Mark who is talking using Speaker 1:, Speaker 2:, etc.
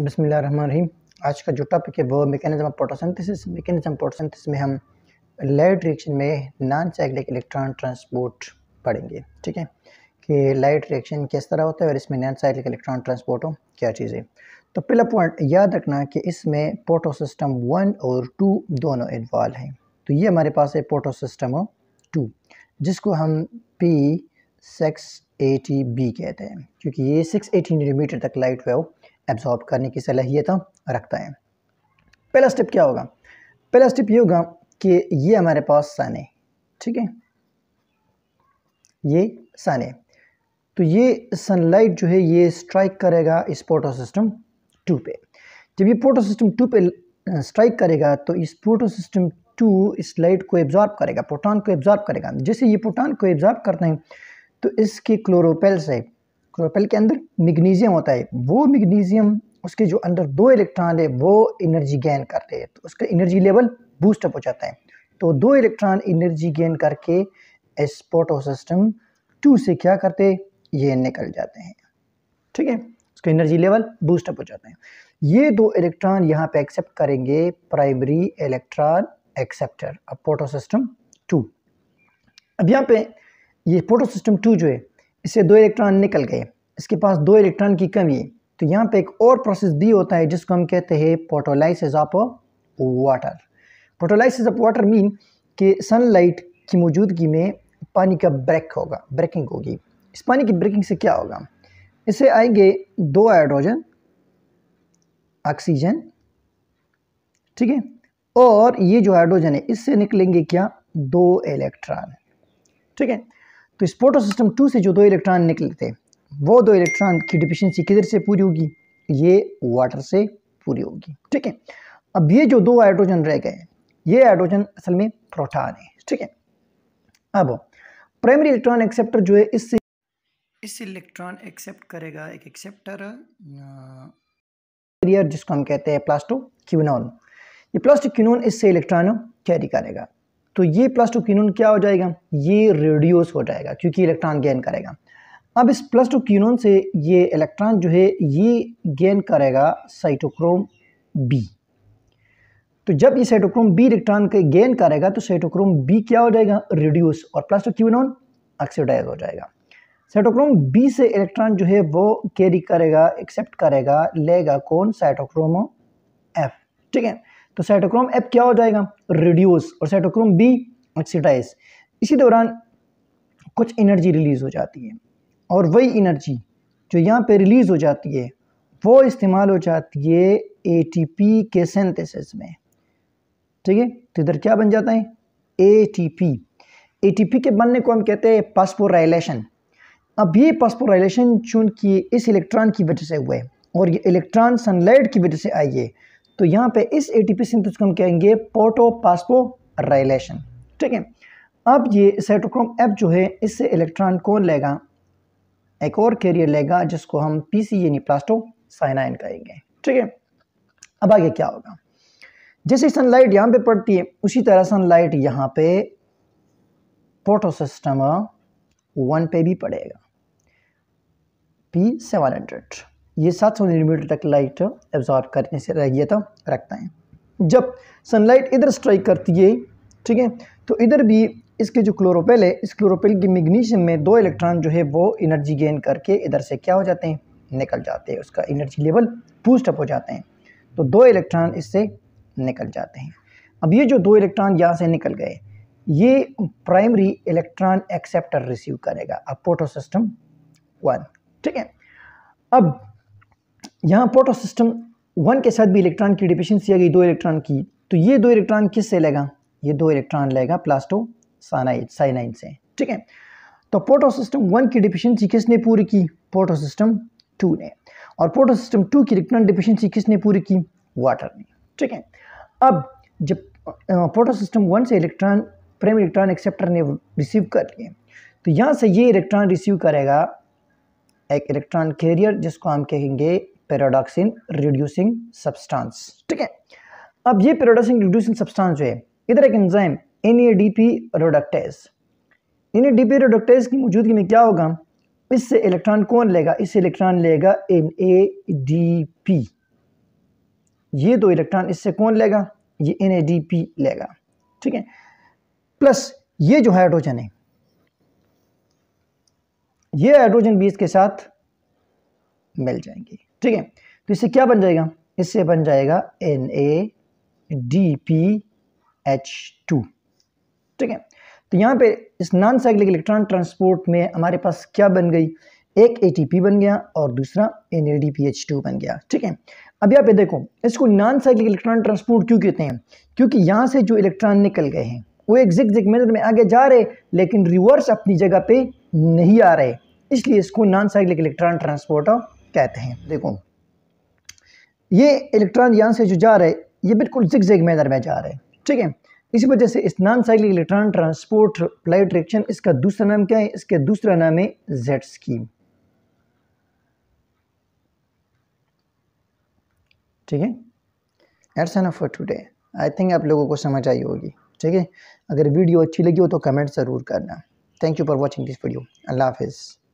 Speaker 1: रही आज का जो टॉपिक है वो mechanism of photosynthesis mechanism photosynthesis में हम लाइट रिएक्शन में नॉन साइक्लिक इलेक्ट्रॉन ट्रांसपोर्ट पढ़ेंगे ठीक है कि लाइट रिएक्शन किस तरह होता है और इसमें नॉन साइक्लिक इलेक्ट्रॉन ट्रांसपोर्ट हो क्या चीज़ें तो पहला पॉइंट याद रखना कि इसमें पोटो सिस्टम वन और टू दोनों इन्वॉल्व हैं तो ये हमारे पास है पोटो सिस्टम टू जिसको हम पी सिक्स एटी बी कहते हैं क्योंकि ये सिक्स एटी मीटर तक लाइट वेव एब्जॉर्ब करने की सलाहियत रखता है पहला स्टेप क्या होगा पहला स्टेप ये होगा कि ये हमारे पास सने ठीक है ये सने तो ये सनलाइट जो है ये स्ट्राइक करेगा इस पोटो सिस्टम टू पे जब ये पोटो सिस्टम टू पे स्ट्राइक करेगा तो इस पोटो सिस्टम टू इस लाइट को एब्जॉर्ब करेगा प्रोटॉन को एब्जॉर्ब करेगा जैसे ये प्रोटॉन को एब्जॉर्ब करते हैं तो इसके क्लोरोपेल से क्लोरोफिल के अंदर मैग्नीशियम होता है वो मैग्नीशियम उसके जो अंदर दो इलेक्ट्रॉन है वो एनर्जी गेन करते हैं तो उसका एनर्जी लेवल बूस्टअप हो जाता है तो दो इलेक्ट्रॉन एनर्जी गेन करके एसपोटो सिस्टम टू से क्या करते ये निकल जाते हैं ठीक है उसका एनर्जी लेवल बूस्टअप हो जाता है ये दो इलेक्ट्रॉन यहाँ पे एक्सेप्ट करेंगे प्राइमरी इलेक्ट्रॉन एक्सेप्टर अब पोटो सिस्टम टू अब यहाँ पे ये पोटो सिस्टम टू जो है इससे दो इलेक्ट्रॉन निकल गए इसके पास दो इलेक्ट्रॉन की कमी है तो यहाँ पे एक और प्रोसेस भी होता है जिसको हम कहते हैं photolysis of water photolysis of water mean कि सनलाइट की मौजूदगी में पानी का ब्रेक होगा ब्रेकिंग होगी इस पानी की ब्रेकिंग से क्या होगा इससे आएंगे दो हाइड्रोजन ऑक्सीजन ठीक है और ये जो हाइड्रोजन है इससे निकलेंगे क्या दो इलेक्ट्रॉन ठीक है तो इस पोटो सिस्टम टू से जो दो इलेक्ट्रॉन निकलते वो दो इलेक्ट्रॉन की डिफिशियंसी किधर से पूरी होगी ये वाटर से पूरी होगी ठीक है अब ये जो दो हाइड्रोजन रह गए ये हाइड्रोजन असल में प्रोटॉन है ठीक है अब प्राइमरी इलेक्ट्रॉन एक्सेप्टर जो है इससे इस इलेक्ट्रॉन एक्सेप्ट करेगा एक एक्सेप्टर जिसको हम कहते हैं प्लास्टो क्यूनॉन ये प्लास्टिक क्यूनॉन इससे इलेक्ट्रॉन कैरी करेगा तो ये प्लस टू कीनोन क्या हो जाएगा ये रेडियोस हो जाएगा क्योंकि इलेक्ट्रॉन गेन करेगा अब इस प्लस टू क्यूनोन से ये इलेक्ट्रॉन जो है ये गेन करेगा साइटोक्रोम बी तो जब ये साइटोक्रोम बी इलेक्ट्रॉन के गेन करेगा तो साइटोक्रोम बी क्या हो जाएगा रेड्यूस और प्लस टू क्यूनोन ऑक्सीडाइज हो जाएगा साइटोक्रोम बी से इलेक्ट्रॉन जो है वो कैरी करेगा एक्सेप्ट करेगा लेगा कौन साइटोक्रोमो एफ ठीक है तो साइटोक्रोम एफ क्या हो जाएगा रिड्यूस और साइटोक्रोम बी ऑक्सीडाइज इसी दौरान कुछ एनर्जी रिलीज़ हो जाती है और वही एनर्जी जो यहाँ पे रिलीज़ हो जाती है वो इस्तेमाल हो जाती है एटीपी के सेंथेसिस में ठीक है तो इधर क्या बन जाता है एटीपी एटीपी के बनने को हम कहते हैं पासपोराइलेशन अब ये पासपोराइलेशन चूँकि इस इलेक्ट्रॉन की वजह से हुआ है और ये इलेक्ट्रॉन सनलाइट की वजह से आई है तो यहाँ पे इस एटीपी सिंथेसिस को हम कहेंगे पोटो पासपो रेलेशन ठीक है अब ये साइटोक्रोम एफ जो है इससे इलेक्ट्रॉन कौन लेगा एक और कैरियर लेगा जिसको हम पीसी यानी प्लास्टो साइनाइन कहेंगे ठीक है अब आगे क्या होगा जैसे सनलाइट यहाँ पे पड़ती है उसी तरह सनलाइट यहाँ पे सिस्टम वन पे भी पड़ेगा पी सेवन हंड्रेड ये सात सौ मिलीमीटर तक लाइट एब्जॉर्ब करने से रह गया था रखता है जब सनलाइट इधर स्ट्राइक करती है ठीक है तो इधर भी इसके जो क्लोरोपेल है इस क्लोरोपेल की मैग्नीशियम में दो इलेक्ट्रॉन जो है वो एनर्जी गेन करके इधर से क्या हो जाते हैं निकल जाते हैं उसका एनर्जी लेवल बूस्टअप हो जाते हैं तो दो इलेक्ट्रॉन इससे निकल जाते हैं अब ये जो दो इलेक्ट्रॉन यहाँ से निकल गए ये प्राइमरी इलेक्ट्रॉन एक्सेप्टर रिसीव करेगा अब पोटो सिस्टम वन ठीक है अब यहाँ पोटो सिस्टम वन के साथ भी इलेक्ट्रॉन की डिफिशेंसी आ गई दो इलेक्ट्रॉन की तो ये दो इलेक्ट्रॉन किस से लेगा ये दो इलेक्ट्रॉन लेगा प्लास्टो साइनाइड साइनाइन से ठीक है तो पोटो सिस्टम वन की डिफिशेंसी किसने पूरी की पोटो सिस्टम टू ने और पोटो सिस्टम टू की इलेक्ट्रॉन डिफिशेंसी किसने पूरी की वाटर ने ठीक है अब जब पोटो सिस्टम वन से इलेक्ट्रॉन प्रेम इलेक्ट्रॉन एक्सेप्टर ने रिसीव कर लिए तो यहाँ से ये इलेक्ट्रॉन रिसीव करेगा एक इलेक्ट्रॉन कैरियर जिसको हम कहेंगे पेराडॉक्सिन रिड्यूसिंग सब्सटेंस ठीक है अब ये पेराडॉक्सिन रिड्यूसिंग सब्सटेंस जो है इधर एक enzyme N A D P reductase N A D P reductase की मौजूदगी में क्या होगा इससे इलेक्ट्रॉन कौन लेगा इससे इलेक्ट्रॉन लेगा एन ए डी पी ये दो इलेक्ट्रॉन इससे कौन लेगा ये एन ए डी पी लेगा ठीक है प्लस ये जो हाइड्रोजन है ये हाइड्रोजन भी इसके साथ मिल जाएंगी ठीक है तो इससे क्या बन जाएगा इससे बन जाएगा N A D P H two ठीक है तो यहाँ पे इस नॉन साइक्लिक इलेक्ट्रॉन ट्रांसपोर्ट में हमारे पास क्या बन गई एक ए बन गया और दूसरा N A D P H two बन गया ठीक है अब यहाँ पे देखो इसको नॉन साइक्लिक इलेक्ट्रॉन ट्रांसपोर्ट क्यों कहते हैं क्योंकि यहाँ से जो इलेक्ट्रॉन निकल गए हैं वो एक जिग जिग मेथड में आगे जा रहे लेकिन रिवर्स अपनी जगह पे नहीं आ रहे इसलिए इसको non cyclic electron transport of कहते हैं देखो ये इलेक्ट्रॉन यहाँ से जो जा रहे है ये बिल्कुल जिग जिग मैदर में जा रहा है ठीक है इसी वजह से इस non cycle electron transport light reaction इसका दूसरा नाम क्या है इसका दूसरा नाम है जेड स्कीम ठीक है it's enough for today I think आप लोगों को समझ आई होगी ठीक है अगर वीडियो अच्छी लगी हो तो कमेंट ज़रूर करना thank you for watching this video अल्लाह हाफिज़